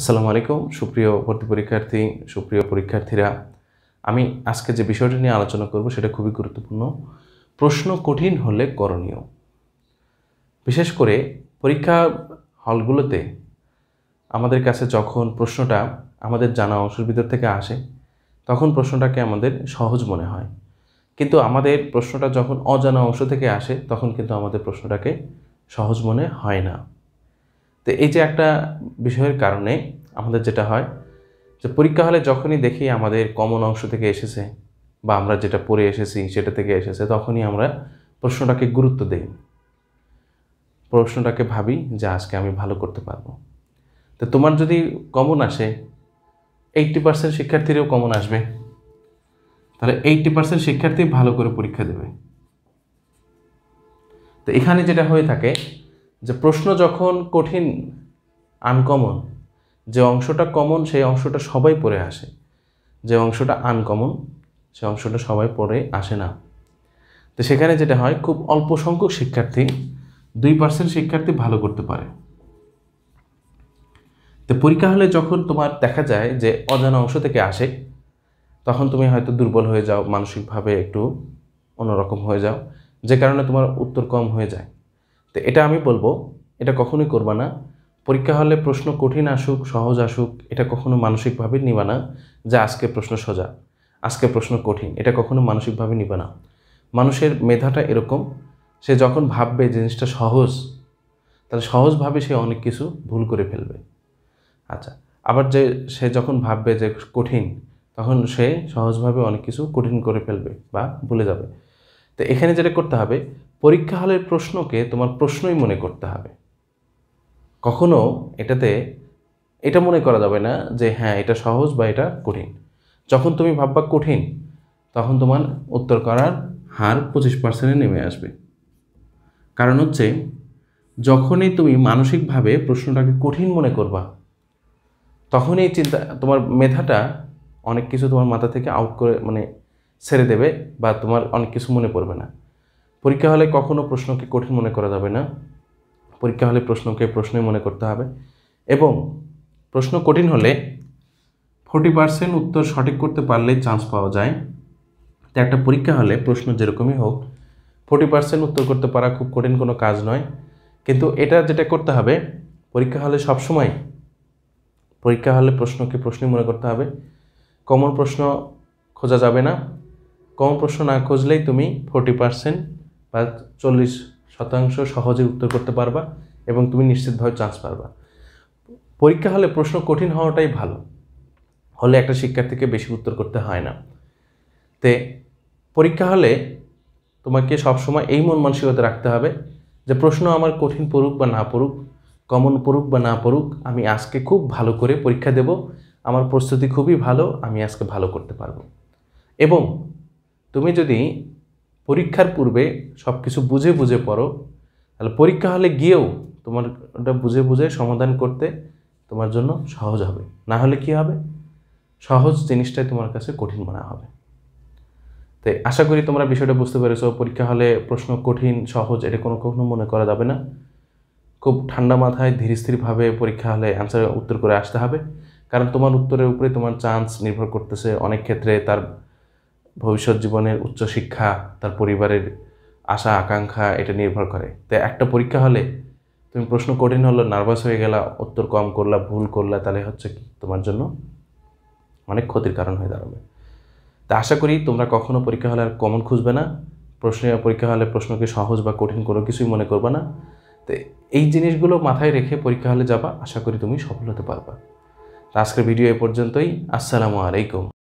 আসসালামু আলাইকুম সুপ্রিয় ভর্তি পরীক্ষার্থী সুপ্রিয় পরীক্ষার্থীরা আমি আজকে যে বিষয়টি নিয়ে আলোচনা করব সেটা খুবই গুরুত্বপূর্ণ প্রশ্ন কঠিন হলে করণীয় বিশেষ করে পরীক্ষা হলগুলোতে আমাদের কাছে যখন প্রশ্নটা আমাদের জানা অংশের ভিতর থেকে আসে তখন প্রশ্নটাকে আমাদের সহজ মনে হয় কিন্তু আমাদের প্রশ্নটা যখন অজানা অংশ থেকে আসে তখন কিন্তু আমাদের প্রশ্নটাকে সহজ মনে হয় না তো এই যে একটা বিষয়ের কারণে আমাদের যেটা হয় যে পরীক্ষা হলে যখনই দেখি আমাদের কমন অংশ থেকে এসেছে বা আমরা যেটা পড়ে এসেছি সেটা থেকে এসেছে তখনই আমরা প্রশ্নটাকে গুরুত্ব দিই প্রশ্নটাকে ভাবি যে আজকে আমি ভালো করতে পারবো তো তোমার যদি কমন আসে এইটটি পার্সেন্ট শিক্ষার্থীরও কমন আসবে তাহলে এইটটি পার্সেন্ট শিক্ষার্থী ভালো করে পরীক্ষা দেবে তো এখানে যেটা হয়ে থাকে যে প্রশ্ন যখন কঠিন আনকমন যে অংশটা কমন সেই অংশটা সবাই পড়ে আসে যে অংশটা আনকমন সেই অংশটা সবাই পড়ে আসে না তো সেখানে যেটা হয় খুব অল্প সংখ্যক শিক্ষার্থী দুই পার্সেন্ট শিক্ষার্থী ভালো করতে পারে তো পরীক্ষা হলে যখন তোমার দেখা যায় যে অজানা অংশ থেকে আসে তখন তুমি হয়তো দুর্বল হয়ে যাও মানসিকভাবে একটু অন্যরকম হয়ে যাও যে কারণে তোমার উত্তর কম হয়ে যায় তো এটা আমি বলবো এটা কখনোই করবা না পরীক্ষা হলে প্রশ্ন কঠিন আসুক সহজ আসুক এটা কখনো মানসিকভাবে নিবা না যে আজকে প্রশ্ন সোজা আজকে প্রশ্ন কঠিন এটা কখনো মানসিকভাবে নিবা না মানুষের মেধাটা এরকম সে যখন ভাববে জিনিসটা সহজ তাহলে সহজভাবে সে অনেক কিছু ভুল করে ফেলবে আচ্ছা আবার যে সে যখন ভাববে যে কঠিন তখন সে সহজভাবে অনেক কিছু কঠিন করে ফেলবে বা ভুলে যাবে তো এখানে যেটা করতে হবে পরীক্ষা হলের প্রশ্নকে তোমার প্রশ্নই মনে করতে হবে কখনো এটাতে এটা মনে করা যাবে না যে হ্যাঁ এটা সহজ বা এটা কঠিন যখন তুমি ভাববা কঠিন তখন তোমার উত্তর করার হার পঁচিশ পার্সেন্টে নেমে আসবে কারণ হচ্ছে যখনই তুমি মানসিকভাবে প্রশ্নটাকে কঠিন মনে করবা তখন এই চিন্তা তোমার মেধাটা অনেক কিছু তোমার মাথা থেকে আউট করে মানে ছেড়ে দেবে বা তোমার অনেক কিছু মনে পড়বে না পরীক্ষা হলে কখনো প্রশ্নকে কঠিন মনে করা যাবে না পরীক্ষা হলে প্রশ্নকে প্রশ্নই মনে করতে হবে এবং প্রশ্ন কঠিন হলে ফোর্টি পার্সেন্ট উত্তর সঠিক করতে পারলে চান্স পাওয়া যায় তো একটা পরীক্ষা হলে প্রশ্ন যেরকমই হোক ফোর্টি পার্সেন্ট উত্তর করতে পারা খুব কঠিন কোনো কাজ নয় কিন্তু এটা যেটা করতে হবে পরীক্ষা হলে সবসময় পরীক্ষা হলে প্রশ্নকে প্রশ্নই মনে করতে হবে কমন প্রশ্ন খোঁজা যাবে না কমন প্রশ্ন না খুঁজলেই তুমি ফোর্টি পার্সেন্ট বা চল্লিশ শতাংশ সহজে উত্তর করতে পারবা এবং তুমি নিশ্চিতভাবে চান্স পারবা পরীক্ষা হলে প্রশ্ন কঠিন হওয়াটাই ভালো হলে একটা শিক্ষার্থীকে বেশি উত্তর করতে হয় না তে পরীক্ষা হলে তোমাকে সবসময় এই মন মানসিকতা রাখতে হবে যে প্রশ্ন আমার কঠিন পড়ুক বা না পড়ুক কমন পড়ুক বা না পড়ুক আমি আজকে খুব ভালো করে পরীক্ষা দেব আমার প্রস্তুতি খুবই ভালো আমি আজকে ভালো করতে পারবো এবং তুমি যদি পরীক্ষার পূর্বে সব কিছু বুঝে বুঝে পড়ো তাহলে পরীক্ষা হলে গিয়েও তোমার ওটা বুঝে বুঝে সমাধান করতে তোমার জন্য সহজ হবে না হলে কি হবে সহজ জিনিসটাই তোমার কাছে কঠিন মনে হবে তো আশা করি তোমরা বিষয়টা বুঝতে পেরেছো পরীক্ষা হলে প্রশ্ন কঠিন সহজ এটা কোনো কখনো মনে করা যাবে না খুব ঠান্ডা মাথায় ধীরস্থিরভাবে পরীক্ষা হলে অ্যান্সারের উত্তর করে আসতে হবে কারণ তোমার উত্তরের উপরে তোমার চান্স নির্ভর করতেছে অনেক ক্ষেত্রে তার ভবিষ্যৎ জীবনের উচ্চশিক্ষা তার পরিবারের আশা আকাঙ্ক্ষা এটা নির্ভর করে তো একটা পরীক্ষা হলে তুমি প্রশ্ন কঠিন হলো নার্ভাস হয়ে গেলা উত্তর কম করলা ভুল করলা তাহলে হচ্ছে কি তোমার জন্য অনেক ক্ষতির কারণ হয়ে দাঁড়াবে তা আশা করি তোমরা কখনো পরীক্ষা হলে আর কমন খুঁজবে না প্রশ্নে পরীক্ষা হলে প্রশ্নকে সহজ বা কঠিন কোনো কিছুই মনে করবে না তো এই জিনিসগুলো মাথায় রেখে পরীক্ষা হলে যাবা আশা করি তুমি সফল হতে পারবা আজকের ভিডিও এ পর্যন্তই আসসালামু আলাইকুম